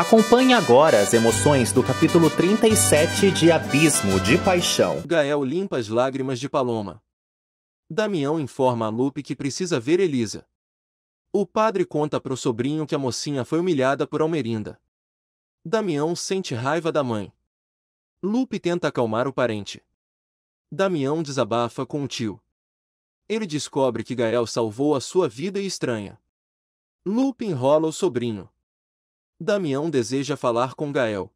Acompanhe agora as emoções do capítulo 37 de Abismo de Paixão. Gael limpa as lágrimas de Paloma. Damião informa a Lupe que precisa ver Elisa. O padre conta pro sobrinho que a mocinha foi humilhada por Almerinda. Damião sente raiva da mãe. Lupe tenta acalmar o parente. Damião desabafa com o tio. Ele descobre que Gael salvou a sua vida e estranha. Lupe enrola o sobrinho. Damião deseja falar com Gael.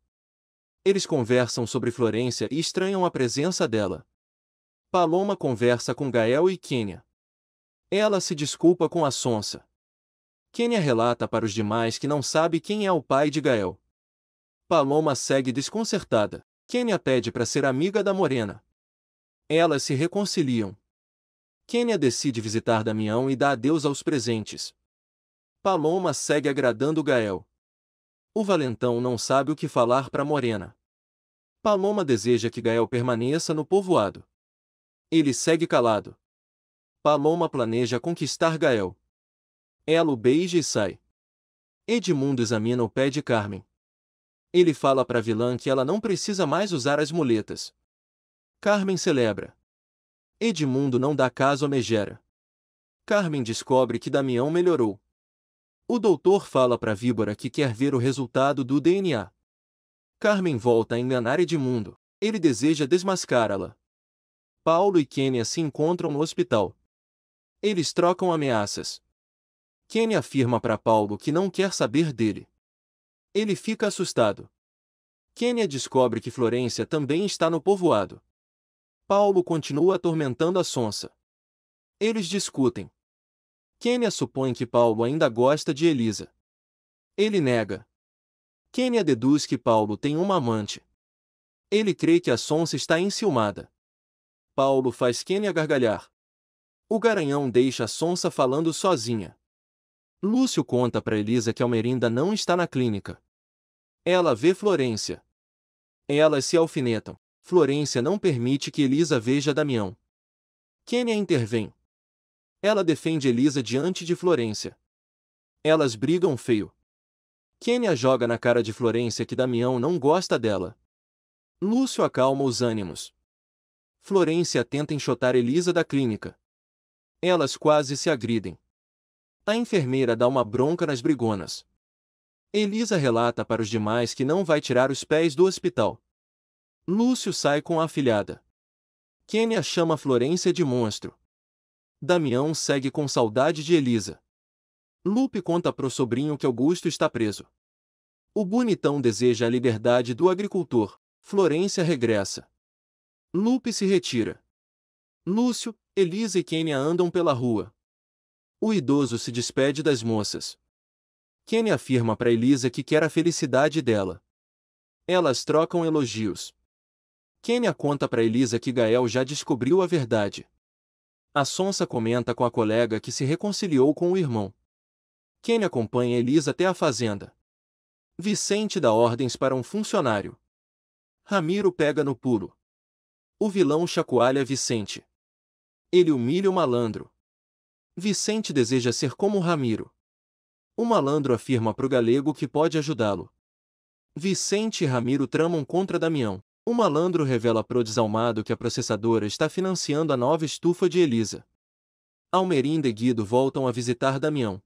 Eles conversam sobre Florência e estranham a presença dela. Paloma conversa com Gael e Kênia. Ela se desculpa com a sonsa. Kênia relata para os demais que não sabe quem é o pai de Gael. Paloma segue desconcertada. Kênia pede para ser amiga da Morena. Elas se reconciliam. Kênia decide visitar Damião e dá adeus aos presentes. Paloma segue agradando Gael. O valentão não sabe o que falar para Morena. Paloma deseja que Gael permaneça no povoado. Ele segue calado. Paloma planeja conquistar Gael. Ela o beija e sai. Edmundo examina o pé de Carmen. Ele fala para vilã que ela não precisa mais usar as muletas. Carmen celebra. Edmundo não dá caso a Megera. Carmen descobre que Damião melhorou. O doutor fala para Víbora que quer ver o resultado do DNA. Carmen volta a enganar Edmundo. Ele deseja desmascará-la. Paulo e Kênia se encontram no hospital. Eles trocam ameaças. Kênia afirma para Paulo que não quer saber dele. Ele fica assustado. Kênia descobre que Florência também está no povoado. Paulo continua atormentando a sonsa. Eles discutem. Kenya supõe que Paulo ainda gosta de Elisa. Ele nega. Kenya deduz que Paulo tem uma amante. Ele crê que a Sonsa está enciumada. Paulo faz Kenya gargalhar. O garanhão deixa a Sonsa falando sozinha. Lúcio conta para Elisa que Almerinda não está na clínica. Ela vê Florência. Elas se alfinetam. Florência não permite que Elisa veja Damião. Kenya intervém. Ela defende Elisa diante de Florência. Elas brigam feio. Kênia joga na cara de Florência que Damião não gosta dela. Lúcio acalma os ânimos. Florência tenta enxotar Elisa da clínica. Elas quase se agridem. A enfermeira dá uma bronca nas brigonas. Elisa relata para os demais que não vai tirar os pés do hospital. Lúcio sai com a afilhada. Kênia chama Florência de monstro. Damião segue com saudade de Elisa. Lupe conta pro sobrinho que Augusto está preso. O bonitão deseja a liberdade do agricultor. Florência regressa. Lupe se retira. Lúcio, Elisa e Kênia andam pela rua. O idoso se despede das moças. Kênia afirma para Elisa que quer a felicidade dela. Elas trocam elogios. Kênia conta para Elisa que Gael já descobriu a verdade. A Sonsa comenta com a colega que se reconciliou com o irmão. Kenny acompanha Elisa até a fazenda. Vicente dá ordens para um funcionário. Ramiro pega no puro. O vilão chacoalha Vicente. Ele humilha o malandro. Vicente deseja ser como Ramiro. O malandro afirma para o galego que pode ajudá-lo. Vicente e Ramiro tramam contra Damião. O malandro revela pro desalmado que a processadora está financiando a nova estufa de Elisa. Almerinda e Guido voltam a visitar Damião.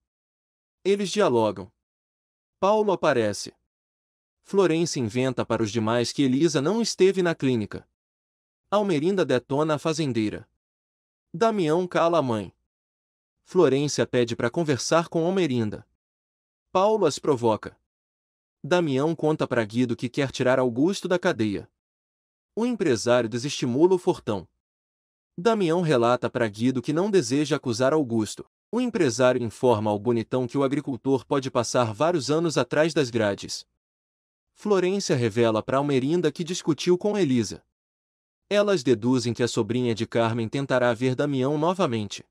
Eles dialogam. Paulo aparece. Florence inventa para os demais que Elisa não esteve na clínica. Almerinda detona a fazendeira. Damião cala a mãe. Florência pede para conversar com Almerinda. Paulo as provoca. Damião conta para Guido que quer tirar Augusto da cadeia o empresário desestimula o fortão. Damião relata para Guido que não deseja acusar Augusto. O empresário informa ao bonitão que o agricultor pode passar vários anos atrás das grades. Florência revela para Almerinda que discutiu com Elisa. Elas deduzem que a sobrinha de Carmen tentará ver Damião novamente.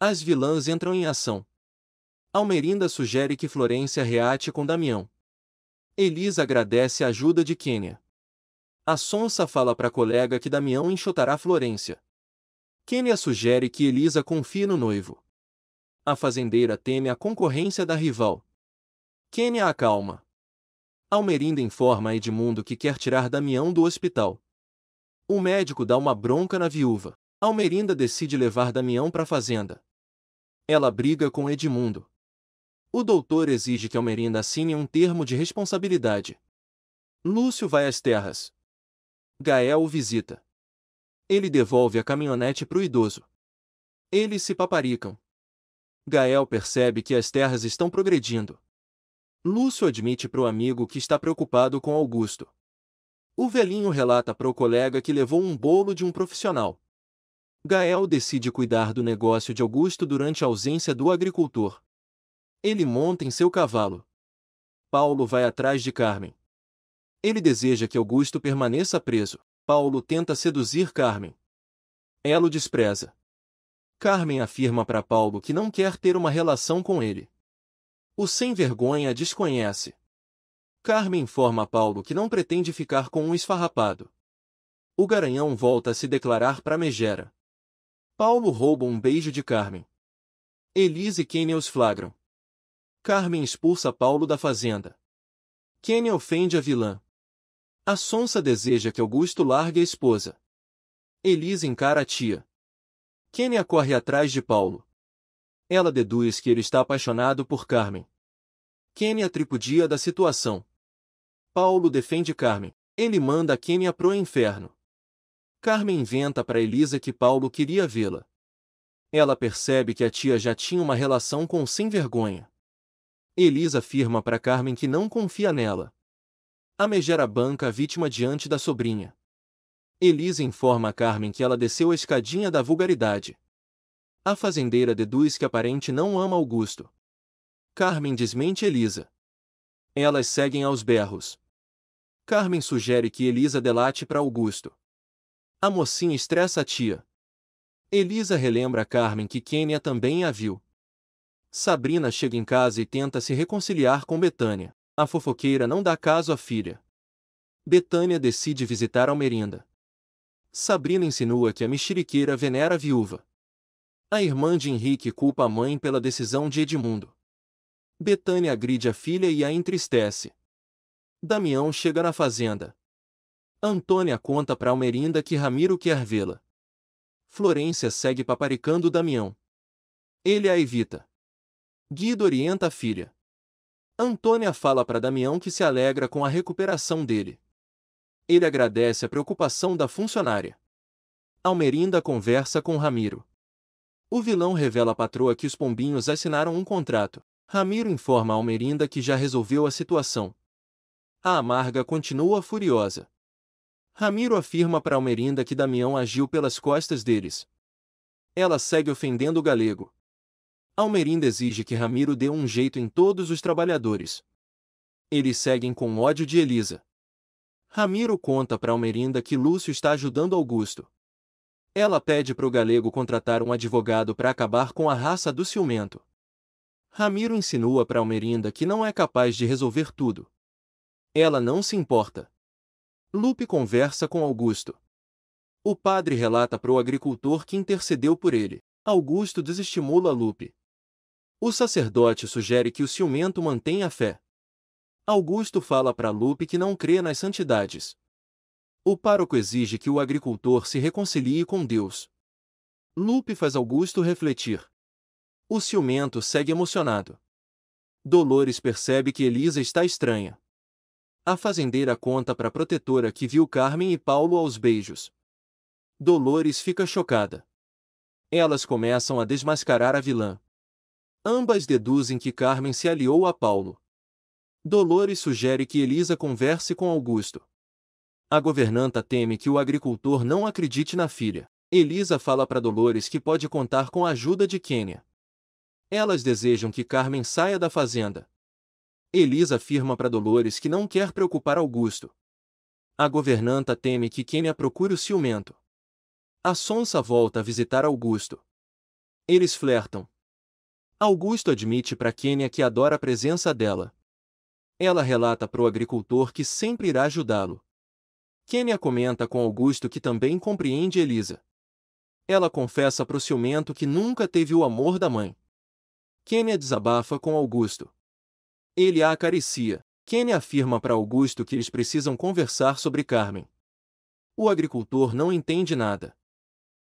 As vilãs entram em ação. Almerinda sugere que Florência reate com Damião. Elisa agradece a ajuda de Kênia. A Sonsa fala para a colega que Damião enxotará Florência. Kênia sugere que Elisa confie no noivo. A fazendeira teme a concorrência da rival. Kênia acalma. Almerinda informa a Edmundo que quer tirar Damião do hospital. O médico dá uma bronca na viúva. Almerinda decide levar Damião para a fazenda. Ela briga com Edmundo. O doutor exige que Almerinda assine um termo de responsabilidade. Lúcio vai às terras, Gael o visita. Ele devolve a caminhonete para o idoso. Eles se paparicam. Gael percebe que as terras estão progredindo. Lúcio admite para o amigo que está preocupado com Augusto. O velhinho relata para o colega que levou um bolo de um profissional. Gael decide cuidar do negócio de Augusto durante a ausência do agricultor. Ele monta em seu cavalo. Paulo vai atrás de Carmen. Ele deseja que Augusto permaneça preso. Paulo tenta seduzir Carmen. Ela o despreza. Carmen afirma para Paulo que não quer ter uma relação com ele. O sem-vergonha desconhece. Carmen informa Paulo que não pretende ficar com um esfarrapado. O garanhão volta a se declarar para Megera. Paulo rouba um beijo de Carmen. Elise e Kenny os flagram. Carmen expulsa Paulo da fazenda. Kenny ofende a vilã. A sonsa deseja que Augusto largue a esposa. Elisa encara a tia. Kênia corre atrás de Paulo. Ela deduz que ele está apaixonado por Carmen. Kênia tripudia da situação. Paulo defende Carmen. Ele manda Kênia pro inferno. Carmen inventa para Elisa que Paulo queria vê-la. Ela percebe que a tia já tinha uma relação com sem vergonha. Elisa afirma para Carmen que não confia nela a a banca vítima diante da sobrinha. Elisa informa a Carmen que ela desceu a escadinha da vulgaridade. A fazendeira deduz que a parente não ama Augusto. Carmen desmente Elisa. Elas seguem aos berros. Carmen sugere que Elisa delate para Augusto. A mocinha estressa a tia. Elisa relembra a Carmen que Kênia também a viu. Sabrina chega em casa e tenta se reconciliar com Betânia. A fofoqueira não dá caso à filha. Betânia decide visitar Almerinda. Sabrina insinua que a mexeriqueira venera a viúva. A irmã de Henrique culpa a mãe pela decisão de Edmundo. Betânia agride a filha e a entristece. Damião chega na fazenda. Antônia conta para Almerinda que Ramiro quer vê-la. Florência segue paparicando Damião. Ele a evita. Guido orienta a filha. Antônia fala para Damião que se alegra com a recuperação dele. Ele agradece a preocupação da funcionária. Almerinda conversa com Ramiro. O vilão revela à patroa que os pombinhos assinaram um contrato. Ramiro informa Almerinda que já resolveu a situação. A amarga continua furiosa. Ramiro afirma para Almerinda que Damião agiu pelas costas deles. Ela segue ofendendo o galego. Almerinda exige que Ramiro dê um jeito em todos os trabalhadores. Eles seguem com ódio de Elisa. Ramiro conta para Almerinda que Lúcio está ajudando Augusto. Ela pede pro galego contratar um advogado para acabar com a raça do ciumento. Ramiro insinua para Almerinda que não é capaz de resolver tudo. Ela não se importa. Lupe conversa com Augusto. O padre relata pro agricultor que intercedeu por ele. Augusto desestimula Lupe. O sacerdote sugere que o ciumento mantenha a fé. Augusto fala para Lupe que não crê nas santidades. O pároco exige que o agricultor se reconcilie com Deus. Lupe faz Augusto refletir. O ciumento segue emocionado. Dolores percebe que Elisa está estranha. A fazendeira conta para a protetora que viu Carmen e Paulo aos beijos. Dolores fica chocada. Elas começam a desmascarar a vilã. Ambas deduzem que Carmen se aliou a Paulo. Dolores sugere que Elisa converse com Augusto. A governanta teme que o agricultor não acredite na filha. Elisa fala para Dolores que pode contar com a ajuda de Kênia. Elas desejam que Carmen saia da fazenda. Elisa afirma para Dolores que não quer preocupar Augusto. A governanta teme que Kênia procure o ciumento. A Sonsa volta a visitar Augusto. Eles flertam, Augusto admite para Kênia que adora a presença dela. Ela relata para o agricultor que sempre irá ajudá-lo. Kênia comenta com Augusto que também compreende Elisa. Ela confessa para o ciumento que nunca teve o amor da mãe. Kênia desabafa com Augusto. Ele a acaricia. Kênia afirma para Augusto que eles precisam conversar sobre Carmen. O agricultor não entende nada.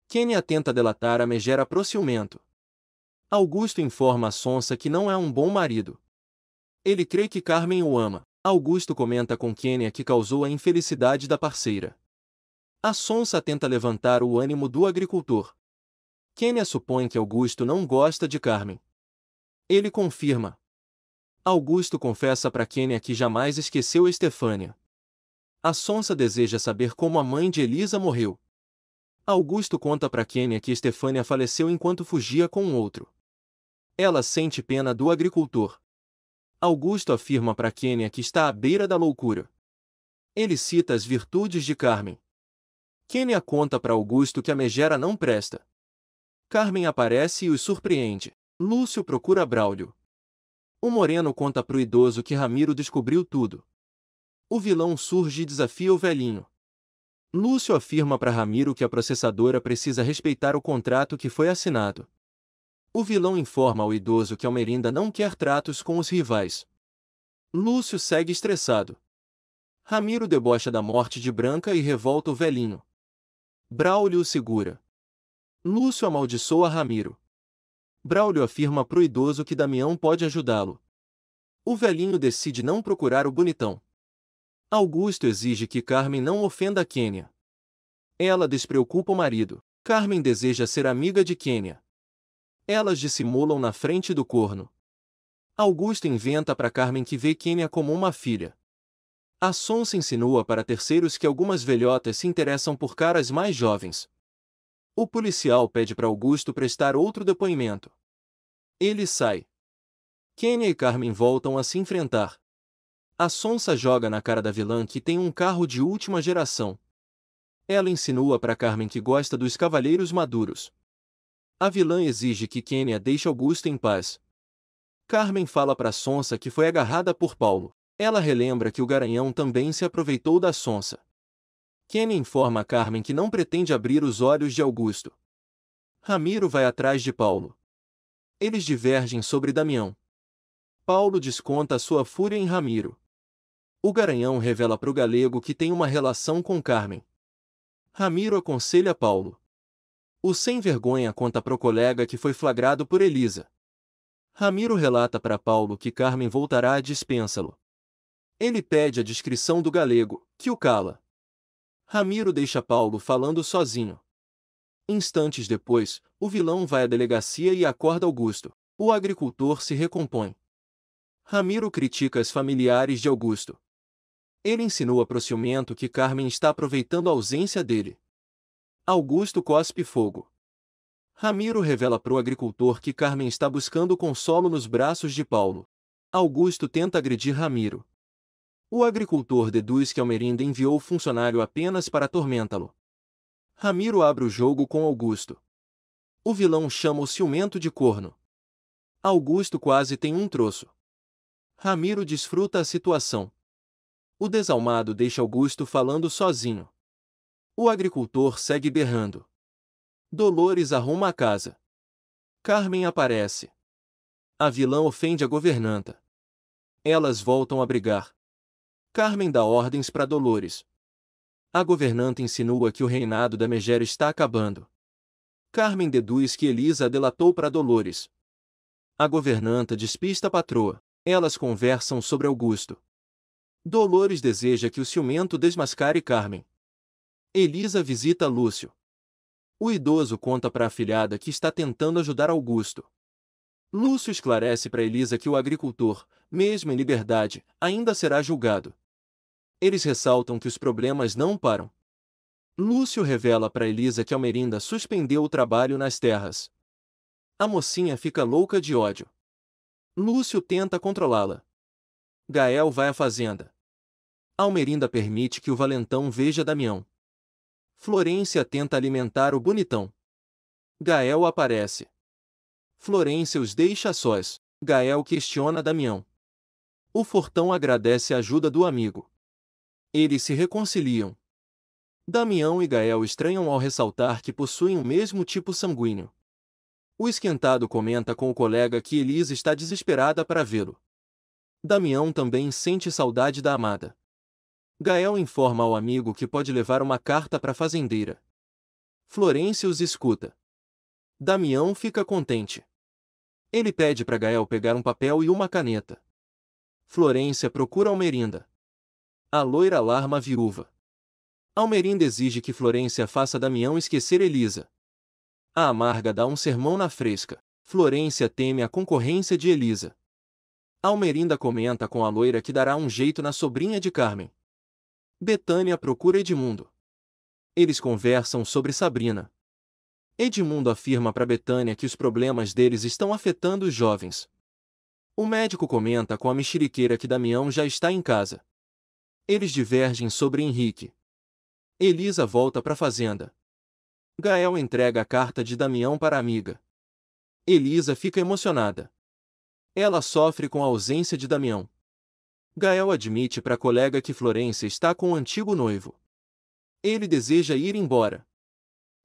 Kênia tenta delatar a megera o ciumento. Augusto informa a Sonsa que não é um bom marido. Ele crê que Carmen o ama. Augusto comenta com Kênia que causou a infelicidade da parceira. A Sonsa tenta levantar o ânimo do agricultor. Kênia supõe que Augusto não gosta de Carmen. Ele confirma. Augusto confessa para Kênia que jamais esqueceu Estefânia. A Sonsa deseja saber como a mãe de Elisa morreu. Augusto conta para Kênia que Estefânia faleceu enquanto fugia com outro. Ela sente pena do agricultor. Augusto afirma para Kênia que está à beira da loucura. Ele cita as virtudes de Carmen. Kênia conta para Augusto que a megera não presta. Carmen aparece e os surpreende. Lúcio procura Braulio. O moreno conta para o idoso que Ramiro descobriu tudo. O vilão surge e desafia o velhinho. Lúcio afirma para Ramiro que a processadora precisa respeitar o contrato que foi assinado. O vilão informa ao idoso que Almerinda não quer tratos com os rivais. Lúcio segue estressado. Ramiro debocha da morte de Branca e revolta o velhinho. Braulio o segura. Lúcio amaldiçoa Ramiro. Braulio afirma pro idoso que Damião pode ajudá-lo. O velhinho decide não procurar o bonitão. Augusto exige que Carmen não ofenda Kênia. Ela despreocupa o marido. Carmen deseja ser amiga de Kênia. Elas dissimulam na frente do corno. Augusto inventa para Carmen que vê Kênia como uma filha. A Sonsa insinua para terceiros que algumas velhotas se interessam por caras mais jovens. O policial pede para Augusto prestar outro depoimento. Ele sai. Kênia e Carmen voltam a se enfrentar. A Sonsa joga na cara da vilã que tem um carro de última geração. Ela insinua para Carmen que gosta dos cavalheiros maduros. A vilã exige que Kenya deixe Augusto em paz. Carmen fala para Sonsa que foi agarrada por Paulo. Ela relembra que o garanhão também se aproveitou da Sonsa. Kenya informa Carmen que não pretende abrir os olhos de Augusto. Ramiro vai atrás de Paulo. Eles divergem sobre Damião. Paulo desconta sua fúria em Ramiro. O garanhão revela para o galego que tem uma relação com Carmen. Ramiro aconselha Paulo. O sem vergonha conta pro colega que foi flagrado por Elisa. Ramiro relata para Paulo que Carmen voltará a dispensá-lo. Ele pede a descrição do galego, que o cala. Ramiro deixa Paulo falando sozinho. Instantes depois, o vilão vai à delegacia e acorda Augusto. O agricultor se recompõe. Ramiro critica as familiares de Augusto. Ele insinua pro ciumento que Carmen está aproveitando a ausência dele. Augusto cospe fogo. Ramiro revela pro agricultor que Carmen está buscando consolo nos braços de Paulo. Augusto tenta agredir Ramiro. O agricultor deduz que Almerinda enviou o funcionário apenas para atormentá-lo. Ramiro abre o jogo com Augusto. O vilão chama o ciumento de corno. Augusto quase tem um troço. Ramiro desfruta a situação. O desalmado deixa Augusto falando sozinho. O agricultor segue berrando. Dolores arruma a casa. Carmen aparece. A vilã ofende a governanta. Elas voltam a brigar. Carmen dá ordens para Dolores. A governanta insinua que o reinado da Megera está acabando. Carmen deduz que Elisa a delatou para Dolores. A governanta despista a patroa. Elas conversam sobre Augusto. Dolores deseja que o ciumento desmascare Carmen. Elisa visita Lúcio. O idoso conta para a filhada que está tentando ajudar Augusto. Lúcio esclarece para Elisa que o agricultor, mesmo em liberdade, ainda será julgado. Eles ressaltam que os problemas não param. Lúcio revela para Elisa que Almerinda suspendeu o trabalho nas terras. A mocinha fica louca de ódio. Lúcio tenta controlá-la. Gael vai à fazenda. Almerinda permite que o valentão veja Damião. Florência tenta alimentar o bonitão. Gael aparece. Florência os deixa sós. Gael questiona Damião. O fortão agradece a ajuda do amigo. Eles se reconciliam. Damião e Gael estranham ao ressaltar que possuem o mesmo tipo sanguíneo. O esquentado comenta com o colega que Elisa está desesperada para vê-lo. Damião também sente saudade da amada. Gael informa ao amigo que pode levar uma carta para a fazendeira. Florência os escuta. Damião fica contente. Ele pede para Gael pegar um papel e uma caneta. Florência procura Almerinda. A loira alarma a viúva. Almerinda exige que Florência faça Damião esquecer Elisa. A amarga dá um sermão na fresca. Florência teme a concorrência de Elisa. Almerinda comenta com a loira que dará um jeito na sobrinha de Carmen. Betânia procura Edmundo. Eles conversam sobre Sabrina. Edmundo afirma para Betânia que os problemas deles estão afetando os jovens. O médico comenta com a mexeriqueira que Damião já está em casa. Eles divergem sobre Henrique. Elisa volta para a fazenda. Gael entrega a carta de Damião para a amiga. Elisa fica emocionada. Ela sofre com a ausência de Damião. Gael admite para a colega que Florência está com o antigo noivo. Ele deseja ir embora.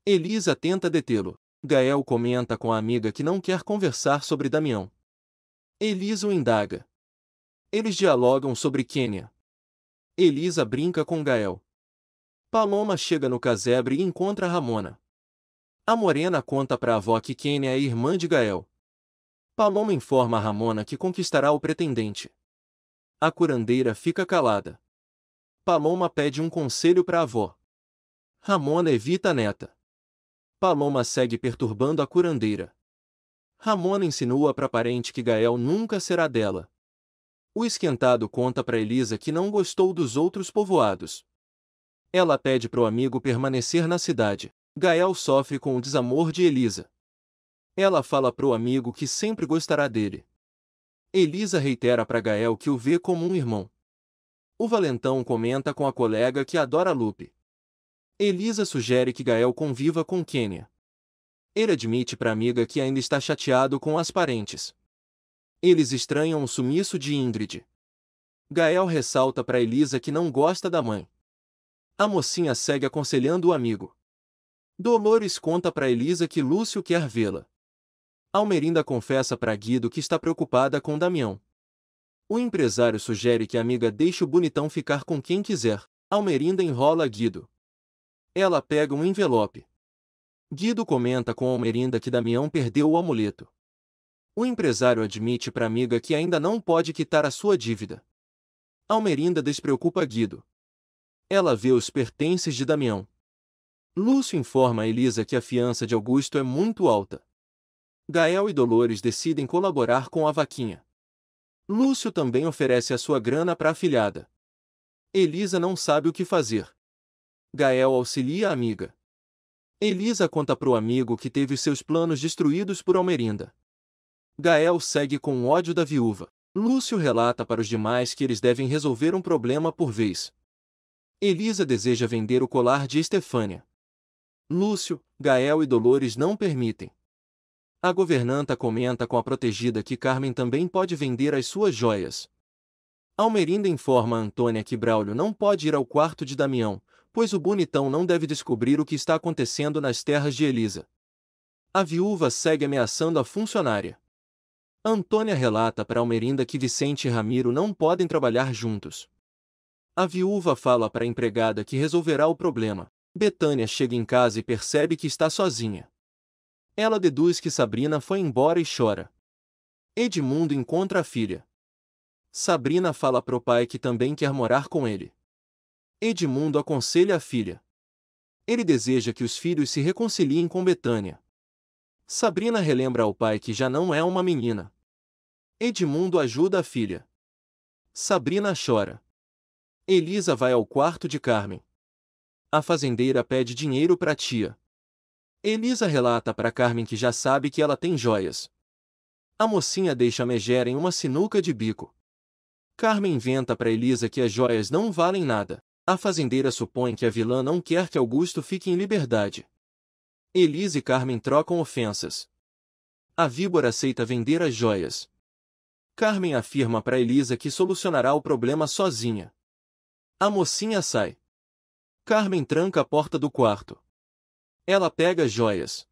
Elisa tenta detê-lo. Gael comenta com a amiga que não quer conversar sobre Damião. Elisa o indaga. Eles dialogam sobre Quênia. Elisa brinca com Gael. Paloma chega no casebre e encontra Ramona. A morena conta para a avó que Quênia é irmã de Gael. Paloma informa a Ramona que conquistará o pretendente. A curandeira fica calada. Paloma pede um conselho para a avó. Ramona evita a neta. Paloma segue perturbando a curandeira. Ramona insinua para a parente que Gael nunca será dela. O esquentado conta para Elisa que não gostou dos outros povoados. Ela pede para o amigo permanecer na cidade. Gael sofre com o desamor de Elisa. Ela fala para o amigo que sempre gostará dele, Elisa reitera para Gael que o vê como um irmão. O valentão comenta com a colega que adora Lupe. Elisa sugere que Gael conviva com Kênia. Ele admite para a amiga que ainda está chateado com as parentes. Eles estranham o sumiço de Ingrid. Gael ressalta para Elisa que não gosta da mãe. A mocinha segue aconselhando o amigo. Dolores conta para Elisa que Lúcio quer vê-la. Almerinda confessa para Guido que está preocupada com Damião. O empresário sugere que a amiga deixe o bonitão ficar com quem quiser. Almerinda enrola Guido. Ela pega um envelope. Guido comenta com Almerinda que Damião perdeu o amuleto. O empresário admite para a amiga que ainda não pode quitar a sua dívida. Almerinda despreocupa Guido. Ela vê os pertences de Damião. Lúcio informa a Elisa que a fiança de Augusto é muito alta. Gael e Dolores decidem colaborar com a vaquinha. Lúcio também oferece a sua grana para a filhada. Elisa não sabe o que fazer. Gael auxilia a amiga. Elisa conta para o amigo que teve seus planos destruídos por Almerinda. Gael segue com ódio da viúva. Lúcio relata para os demais que eles devem resolver um problema por vez. Elisa deseja vender o colar de Estefânia. Lúcio, Gael e Dolores não permitem. A governanta comenta com a protegida que Carmen também pode vender as suas joias. Almerinda informa a Antônia que Braulio não pode ir ao quarto de Damião, pois o bonitão não deve descobrir o que está acontecendo nas terras de Elisa. A viúva segue ameaçando a funcionária. Antônia relata para Almerinda que Vicente e Ramiro não podem trabalhar juntos. A viúva fala para a empregada que resolverá o problema. Betânia chega em casa e percebe que está sozinha. Ela deduz que Sabrina foi embora e chora. Edmundo encontra a filha. Sabrina fala pro pai que também quer morar com ele. Edmundo aconselha a filha. Ele deseja que os filhos se reconciliem com Betânia. Sabrina relembra ao pai que já não é uma menina. Edmundo ajuda a filha. Sabrina chora. Elisa vai ao quarto de Carmen. A fazendeira pede dinheiro para tia. Elisa relata para Carmen que já sabe que ela tem joias. A mocinha deixa Megera em uma sinuca de bico. Carmen inventa para Elisa que as joias não valem nada. A fazendeira supõe que a vilã não quer que Augusto fique em liberdade. Elisa e Carmen trocam ofensas. A víbora aceita vender as joias. Carmen afirma para Elisa que solucionará o problema sozinha. A mocinha sai. Carmen tranca a porta do quarto. Ela pega joias.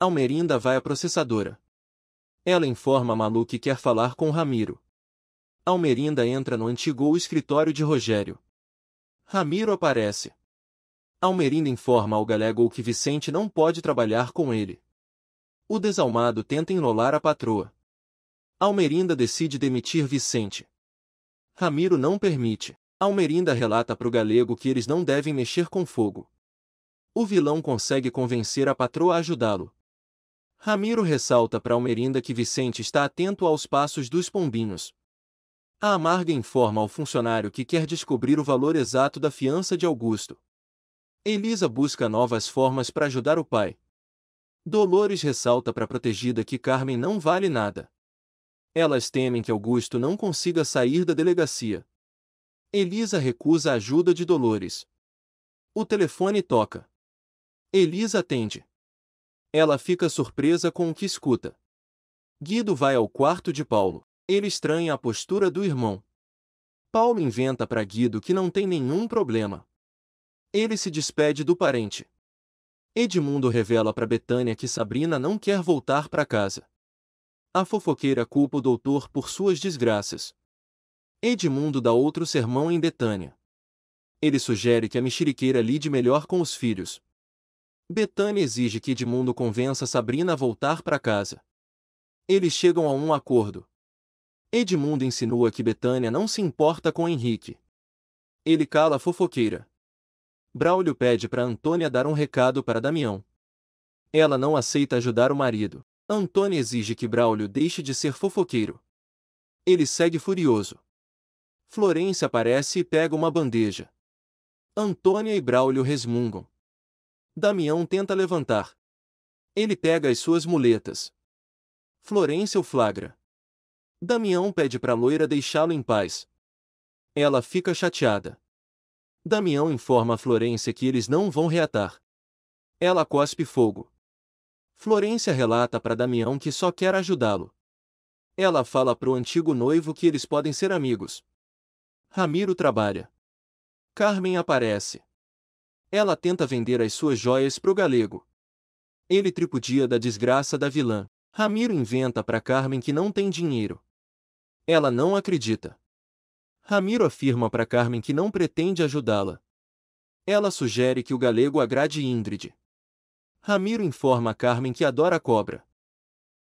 Almerinda vai à processadora. Ela informa Malu que quer falar com Ramiro. Almerinda entra no antigo escritório de Rogério. Ramiro aparece. Almerinda informa ao galego que Vicente não pode trabalhar com ele. O desalmado tenta enrolar a patroa. Almerinda decide demitir Vicente. Ramiro não permite. Almerinda relata para o galego que eles não devem mexer com fogo o vilão consegue convencer a patroa a ajudá-lo. Ramiro ressalta para Almerinda que Vicente está atento aos passos dos pombinhos. A Amarga informa ao funcionário que quer descobrir o valor exato da fiança de Augusto. Elisa busca novas formas para ajudar o pai. Dolores ressalta para a protegida que Carmen não vale nada. Elas temem que Augusto não consiga sair da delegacia. Elisa recusa a ajuda de Dolores. O telefone toca. Elisa atende. Ela fica surpresa com o que escuta. Guido vai ao quarto de Paulo. Ele estranha a postura do irmão. Paulo inventa para Guido que não tem nenhum problema. Ele se despede do parente. Edmundo revela para Betânia que Sabrina não quer voltar para casa. A fofoqueira culpa o doutor por suas desgraças. Edmundo dá outro sermão em Betânia. Ele sugere que a mexeriqueira lide melhor com os filhos, Betânia exige que Edmundo convença Sabrina a voltar para casa. Eles chegam a um acordo. Edmundo insinua que Betânia não se importa com Henrique. Ele cala a fofoqueira. Braulio pede para Antônia dar um recado para Damião. Ela não aceita ajudar o marido. Antônia exige que Braulio deixe de ser fofoqueiro. Ele segue furioso. Florência aparece e pega uma bandeja. Antônia e Braulio resmungam. Damião tenta levantar. Ele pega as suas muletas. Florência o flagra. Damião pede para a loira deixá-lo em paz. Ela fica chateada. Damião informa a Florência que eles não vão reatar. Ela cospe fogo. Florência relata para Damião que só quer ajudá-lo. Ela fala para o antigo noivo que eles podem ser amigos. Ramiro trabalha. Carmen aparece. Ela tenta vender as suas joias pro galego. Ele tripudia da desgraça da vilã. Ramiro inventa para Carmen que não tem dinheiro. Ela não acredita. Ramiro afirma para Carmen que não pretende ajudá-la. Ela sugere que o galego agrade Ingrid. Ramiro informa Carmen que adora a cobra.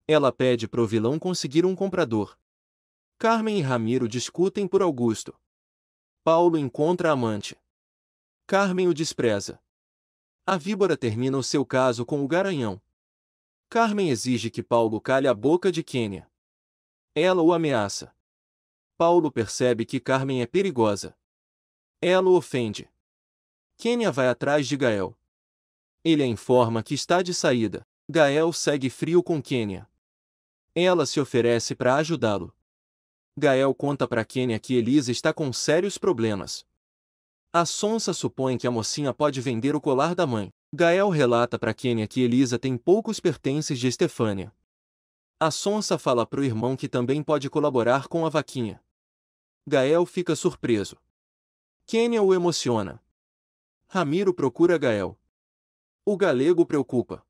Ela pede para o vilão conseguir um comprador. Carmen e Ramiro discutem por Augusto. Paulo encontra a amante. Carmen o despreza. A víbora termina o seu caso com o garanhão. Carmen exige que Paulo calhe a boca de Kênia. Ela o ameaça. Paulo percebe que Carmen é perigosa. Ela o ofende. Kênia vai atrás de Gael. Ele a informa que está de saída. Gael segue frio com Kênia. Ela se oferece para ajudá-lo. Gael conta para Kênia que Elisa está com sérios problemas. A sonsa supõe que a mocinha pode vender o colar da mãe. Gael relata para Kenya que Elisa tem poucos pertences de Estefânia. A sonsa fala para o irmão que também pode colaborar com a vaquinha. Gael fica surpreso. Kenya o emociona. Ramiro procura Gael. O galego preocupa.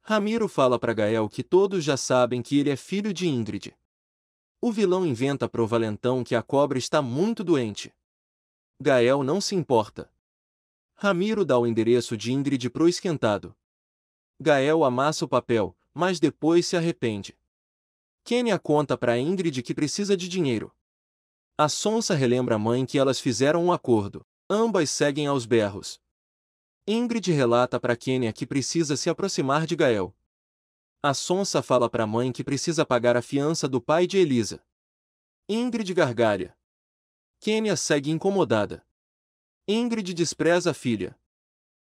Ramiro fala para Gael que todos já sabem que ele é filho de Ingrid. O vilão inventa para o valentão que a cobra está muito doente. Gael não se importa. Ramiro dá o endereço de Ingrid pro esquentado. Gael amassa o papel, mas depois se arrepende. Kenya conta para Ingrid que precisa de dinheiro. A Sonsa relembra a mãe que elas fizeram um acordo. Ambas seguem aos berros. Ingrid relata para Kenya que precisa se aproximar de Gael. A Sonsa fala para a mãe que precisa pagar a fiança do pai de Elisa. Ingrid gargalha. Kênia segue incomodada. Ingrid despreza a filha.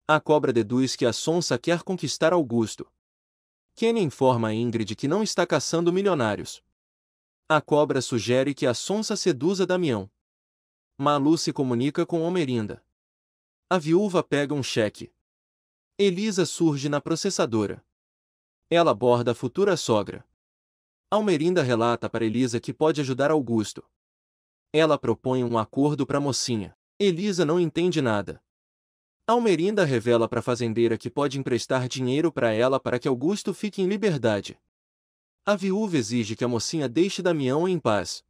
A cobra deduz que a sonsa quer conquistar Augusto. Kênia informa a Ingrid que não está caçando milionários. A cobra sugere que a sonsa seduza Damião. Malu se comunica com Almerinda. A viúva pega um cheque. Elisa surge na processadora. Ela aborda a futura sogra. Almerinda relata para Elisa que pode ajudar Augusto. Ela propõe um acordo para a mocinha. Elisa não entende nada. Almerinda revela para a fazendeira que pode emprestar dinheiro para ela para que Augusto fique em liberdade. A viúva exige que a mocinha deixe Damião em paz.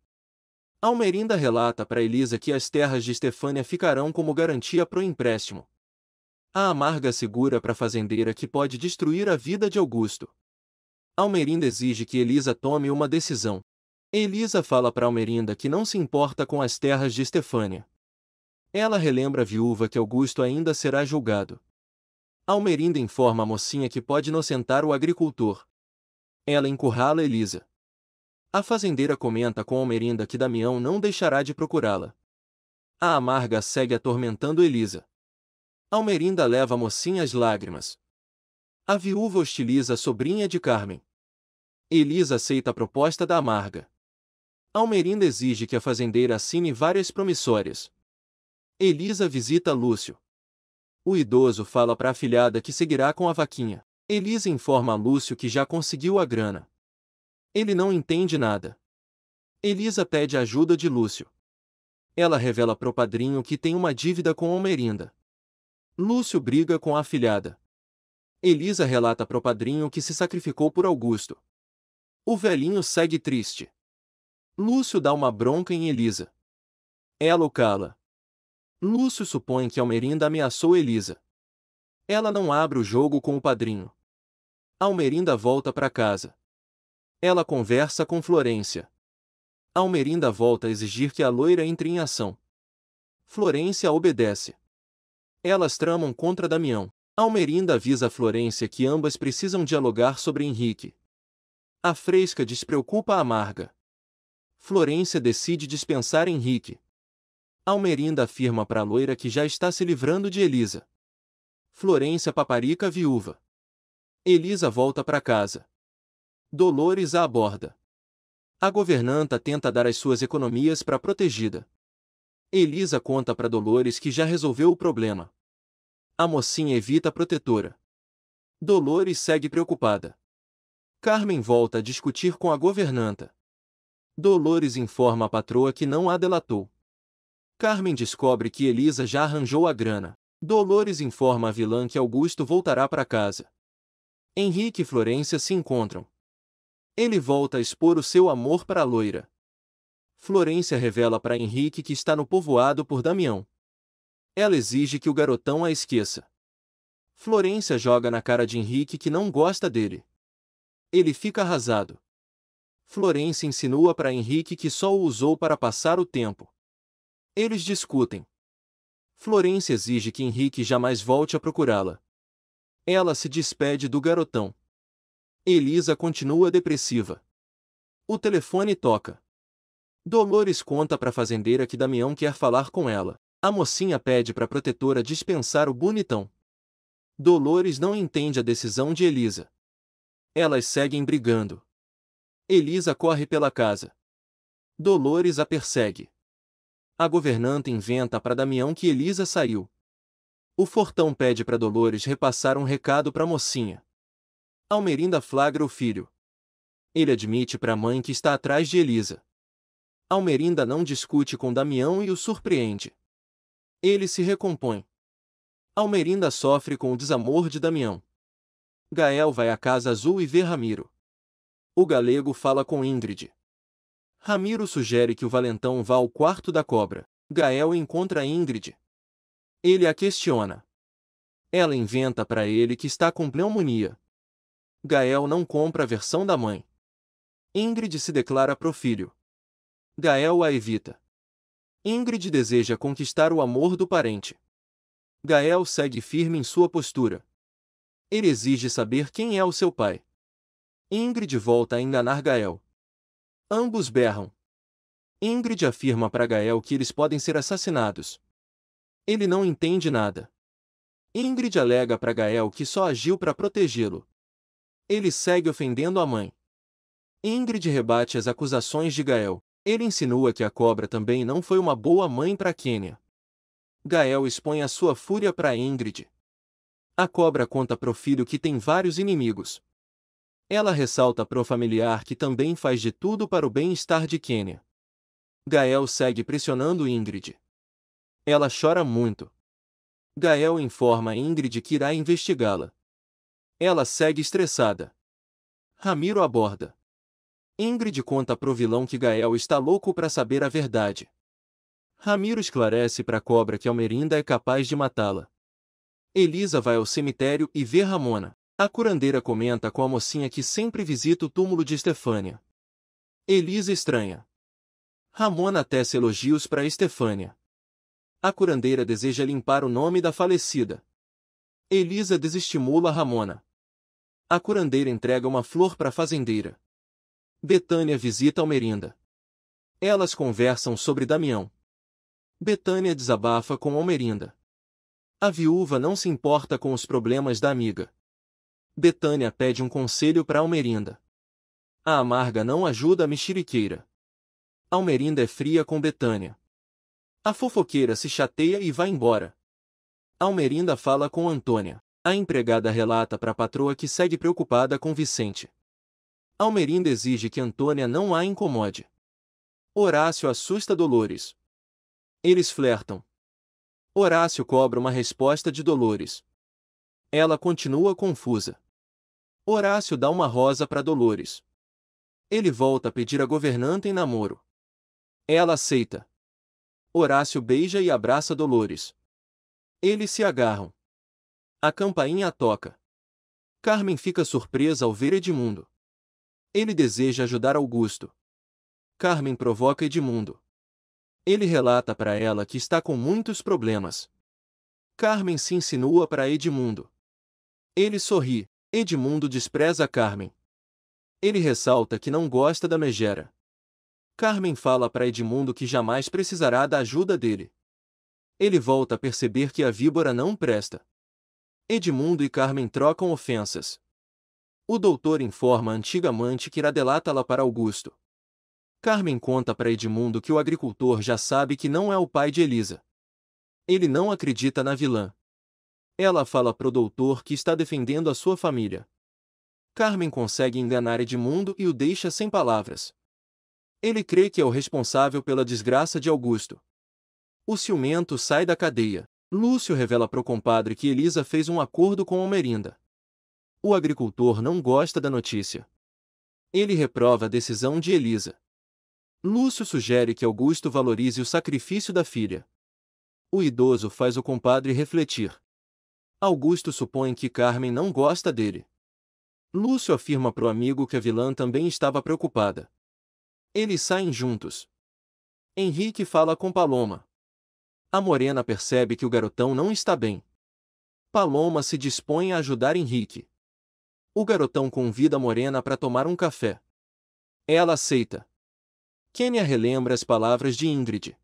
Almerinda relata para Elisa que as terras de Estefânia ficarão como garantia para o empréstimo. A amarga segura para a fazendeira que pode destruir a vida de Augusto. Almerinda exige que Elisa tome uma decisão. Elisa fala para Almerinda que não se importa com as terras de Estefânia. Ela relembra a viúva que Augusto ainda será julgado. Almerinda informa a mocinha que pode inocentar o agricultor. Ela encurrala Elisa. A fazendeira comenta com Almerinda que Damião não deixará de procurá-la. A amarga segue atormentando Elisa. Almerinda leva a mocinha às lágrimas. A viúva hostiliza a sobrinha de Carmen. Elisa aceita a proposta da amarga. Almerinda exige que a fazendeira assine várias promissórias. Elisa visita Lúcio. O idoso fala para a filhada que seguirá com a vaquinha. Elisa informa a Lúcio que já conseguiu a grana. Ele não entende nada. Elisa pede a ajuda de Lúcio. Ela revela pro padrinho que tem uma dívida com Almerinda. Lúcio briga com a filhada. Elisa relata pro padrinho que se sacrificou por Augusto. O velhinho segue triste. Lúcio dá uma bronca em Elisa. Ela o cala. Lúcio supõe que Almerinda ameaçou Elisa. Ela não abre o jogo com o padrinho. Almerinda volta para casa. Ela conversa com Florência. Almerinda volta a exigir que a loira entre em ação. Florência obedece. Elas tramam contra Damião. Almerinda avisa a Florência que ambas precisam dialogar sobre Henrique. A fresca despreocupa a amarga. Florência decide dispensar Henrique. Almerinda afirma para loira que já está se livrando de Elisa. Florência paparica viúva. Elisa volta para casa. Dolores a aborda. A governanta tenta dar as suas economias para a protegida. Elisa conta para Dolores que já resolveu o problema. A mocinha evita a protetora. Dolores segue preocupada. Carmen volta a discutir com a governanta. Dolores informa a patroa que não a delatou. Carmen descobre que Elisa já arranjou a grana. Dolores informa a vilã que Augusto voltará para casa. Henrique e Florência se encontram. Ele volta a expor o seu amor para a loira. Florência revela para Henrique que está no povoado por Damião. Ela exige que o garotão a esqueça. Florência joga na cara de Henrique que não gosta dele. Ele fica arrasado. Florence insinua para Henrique que só o usou para passar o tempo. Eles discutem. Florence exige que Henrique jamais volte a procurá-la. Ela se despede do garotão. Elisa continua depressiva. O telefone toca. Dolores conta para a fazendeira que Damião quer falar com ela. A mocinha pede para a protetora dispensar o bonitão. Dolores não entende a decisão de Elisa. Elas seguem brigando. Elisa corre pela casa. Dolores a persegue. A governanta inventa para Damião que Elisa saiu. O fortão pede para Dolores repassar um recado para a mocinha. Almerinda flagra o filho. Ele admite para a mãe que está atrás de Elisa. Almerinda não discute com Damião e o surpreende. Ele se recompõe. Almerinda sofre com o desamor de Damião. Gael vai à Casa Azul e vê Ramiro o galego fala com Ingrid. Ramiro sugere que o valentão vá ao quarto da cobra. Gael encontra Ingrid. Ele a questiona. Ela inventa para ele que está com pneumonia. Gael não compra a versão da mãe. Ingrid se declara pro filho. Gael a evita. Ingrid deseja conquistar o amor do parente. Gael segue firme em sua postura. Ele exige saber quem é o seu pai. Ingrid volta a enganar Gael. Ambos berram. Ingrid afirma para Gael que eles podem ser assassinados. Ele não entende nada. Ingrid alega para Gael que só agiu para protegê-lo. Ele segue ofendendo a mãe. Ingrid rebate as acusações de Gael. Ele insinua que a cobra também não foi uma boa mãe para Kênia. Gael expõe a sua fúria para Ingrid. A cobra conta o filho que tem vários inimigos. Ela ressalta pro familiar que também faz de tudo para o bem-estar de Kenya. Gael segue pressionando Ingrid. Ela chora muito. Gael informa Ingrid que irá investigá-la. Ela segue estressada. Ramiro aborda. Ingrid conta pro vilão que Gael está louco para saber a verdade. Ramiro esclarece para Cobra que Almerinda é capaz de matá-la. Elisa vai ao cemitério e vê Ramona. A curandeira comenta com a mocinha que sempre visita o túmulo de Estefânia. Elisa estranha. Ramona tece elogios para Estefânia. A curandeira deseja limpar o nome da falecida. Elisa desestimula Ramona. A curandeira entrega uma flor para a fazendeira. Betânia visita Almerinda. Elas conversam sobre Damião. Betânia desabafa com Almerinda. A viúva não se importa com os problemas da amiga. Betânia pede um conselho para Almerinda. A amarga não ajuda a mexeriqueira. Almerinda é fria com Betânia. A fofoqueira se chateia e vai embora. Almerinda fala com Antônia. A empregada relata para a patroa que segue preocupada com Vicente. Almerinda exige que Antônia não a incomode. Horácio assusta Dolores. Eles flertam. Horácio cobra uma resposta de Dolores. Ela continua confusa. Horácio dá uma rosa para Dolores. Ele volta a pedir a governanta em namoro. Ela aceita. Horácio beija e abraça Dolores. Eles se agarram. A campainha toca. Carmen fica surpresa ao ver Edmundo. Ele deseja ajudar Augusto. Carmen provoca Edmundo. Ele relata para ela que está com muitos problemas. Carmen se insinua para Edmundo. Ele sorri. Edmundo despreza Carmen. Ele ressalta que não gosta da megera. Carmen fala para Edmundo que jamais precisará da ajuda dele. Ele volta a perceber que a víbora não presta. Edmundo e Carmen trocam ofensas. O doutor informa a antiga amante que irá delatá-la para Augusto. Carmen conta para Edmundo que o agricultor já sabe que não é o pai de Elisa. Ele não acredita na vilã. Ela fala pro doutor que está defendendo a sua família. Carmen consegue enganar Edmundo e o deixa sem palavras. Ele crê que é o responsável pela desgraça de Augusto. O ciumento sai da cadeia. Lúcio revela pro compadre que Elisa fez um acordo com Almerinda. O agricultor não gosta da notícia. Ele reprova a decisão de Elisa. Lúcio sugere que Augusto valorize o sacrifício da filha. O idoso faz o compadre refletir. Augusto supõe que Carmen não gosta dele. Lúcio afirma pro amigo que a vilã também estava preocupada. Eles saem juntos. Henrique fala com Paloma. A morena percebe que o garotão não está bem. Paloma se dispõe a ajudar Henrique. O garotão convida a morena para tomar um café. Ela aceita. Kênia relembra as palavras de Ingrid.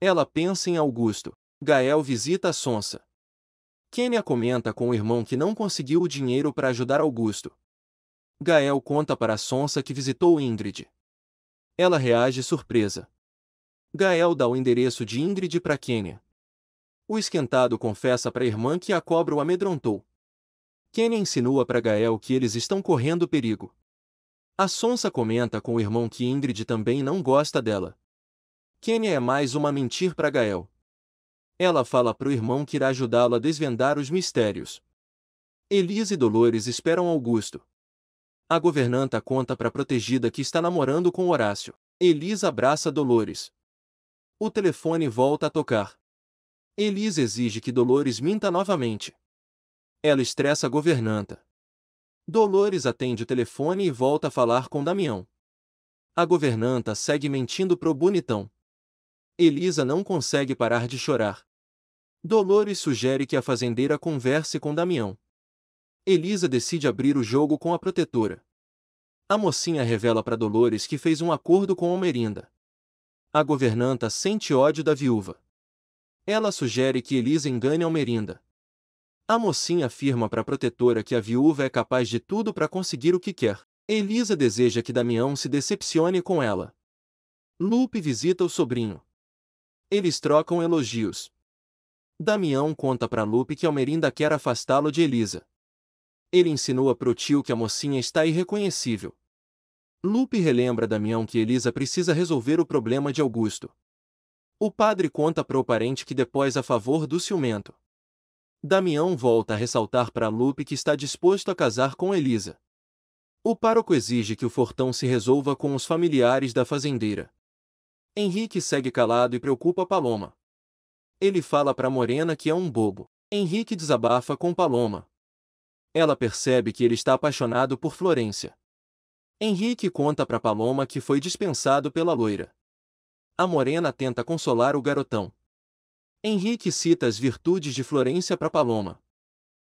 Ela pensa em Augusto. Gael visita a Sonsa. Kênia comenta com o irmão que não conseguiu o dinheiro para ajudar Augusto. Gael conta para Sonsa que visitou Ingrid. Ela reage surpresa. Gael dá o endereço de Ingrid para Kênia. O esquentado confessa para a irmã que a cobra o amedrontou. Kênia insinua para Gael que eles estão correndo perigo. A Sonsa comenta com o irmão que Ingrid também não gosta dela. Kênia é mais uma mentir para Gael. Ela fala para o irmão que irá ajudá-lo a desvendar os mistérios. Elias e Dolores esperam Augusto. A governanta conta para a protegida que está namorando com Horácio. Elis abraça Dolores. O telefone volta a tocar. Elis exige que Dolores minta novamente. Ela estressa a governanta. Dolores atende o telefone e volta a falar com Damião. A governanta segue mentindo pro bonitão. Elisa não consegue parar de chorar. Dolores sugere que a fazendeira converse com Damião. Elisa decide abrir o jogo com a protetora. A mocinha revela para Dolores que fez um acordo com Almerinda. A governanta sente ódio da viúva. Ela sugere que Elisa engane Almerinda. A mocinha afirma para a protetora que a viúva é capaz de tudo para conseguir o que quer. Elisa deseja que Damião se decepcione com ela. Lupe visita o sobrinho. Eles trocam elogios. Damião conta para Lupe que Almerinda quer afastá-lo de Elisa. Ele insinua o tio que a mocinha está irreconhecível. Lupe relembra Damião que Elisa precisa resolver o problema de Augusto. O padre conta para o parente que depois a favor do ciumento. Damião volta a ressaltar para Lupe que está disposto a casar com Elisa. O pároco exige que o fortão se resolva com os familiares da fazendeira. Henrique segue calado e preocupa Paloma. Ele fala para Morena que é um bobo. Henrique desabafa com Paloma. Ela percebe que ele está apaixonado por Florência. Henrique conta para Paloma que foi dispensado pela loira. A morena tenta consolar o garotão. Henrique cita as virtudes de Florência para Paloma.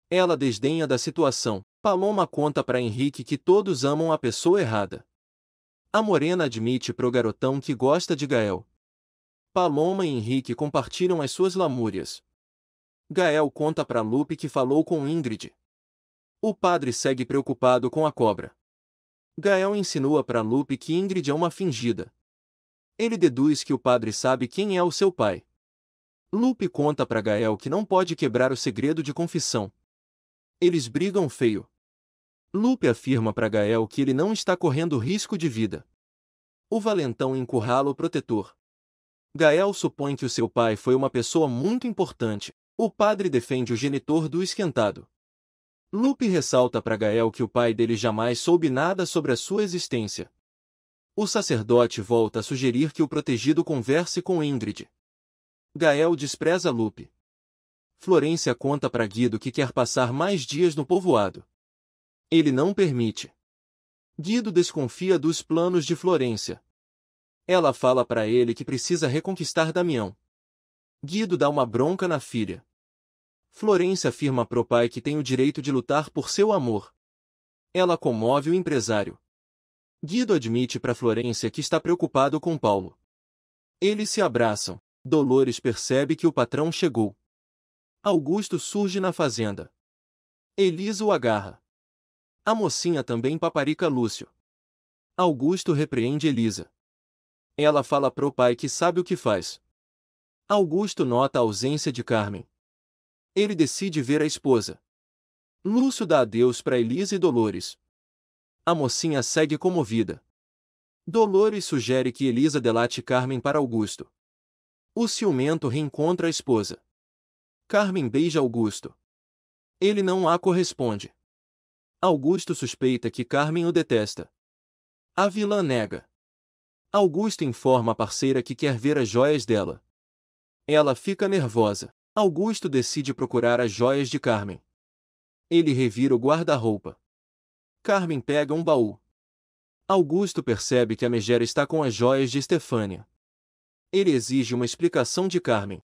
Ela desdenha da situação. Paloma conta para Henrique que todos amam a pessoa errada. A morena admite pro garotão que gosta de Gael, Paloma e Henrique compartilham as suas lamúrias. Gael conta para Lupe que falou com Ingrid. O padre segue preocupado com a cobra. Gael insinua para Lupe que Ingrid é uma fingida. Ele deduz que o padre sabe quem é o seu pai. Lupe conta para Gael que não pode quebrar o segredo de confissão. Eles brigam feio. Lupe afirma para Gael que ele não está correndo risco de vida. O valentão encurrala o protetor. Gael supõe que o seu pai foi uma pessoa muito importante. O padre defende o genitor do esquentado. Lupe ressalta para Gael que o pai dele jamais soube nada sobre a sua existência. O sacerdote volta a sugerir que o protegido converse com Ingrid. Gael despreza Lupe. Florência conta para Guido que quer passar mais dias no povoado. Ele não permite. Guido desconfia dos planos de Florência. Ela fala para ele que precisa reconquistar Damião. Guido dá uma bronca na filha. Florência afirma pro pai que tem o direito de lutar por seu amor. Ela comove o empresário. Guido admite para Florência que está preocupado com Paulo. Eles se abraçam. Dolores percebe que o patrão chegou. Augusto surge na fazenda. Elisa o agarra. A mocinha também paparica Lúcio. Augusto repreende Elisa. Ela fala pro pai que sabe o que faz. Augusto nota a ausência de Carmen. Ele decide ver a esposa. Lúcio dá adeus para Elisa e Dolores. A mocinha segue comovida. Dolores sugere que Elisa delate Carmen para Augusto. O ciumento reencontra a esposa. Carmen beija Augusto. Ele não a corresponde. Augusto suspeita que Carmen o detesta. A vilã nega. Augusto informa a parceira que quer ver as joias dela. Ela fica nervosa. Augusto decide procurar as joias de Carmen. Ele revira o guarda-roupa. Carmen pega um baú. Augusto percebe que a megera está com as joias de Stefania. Ele exige uma explicação de Carmen.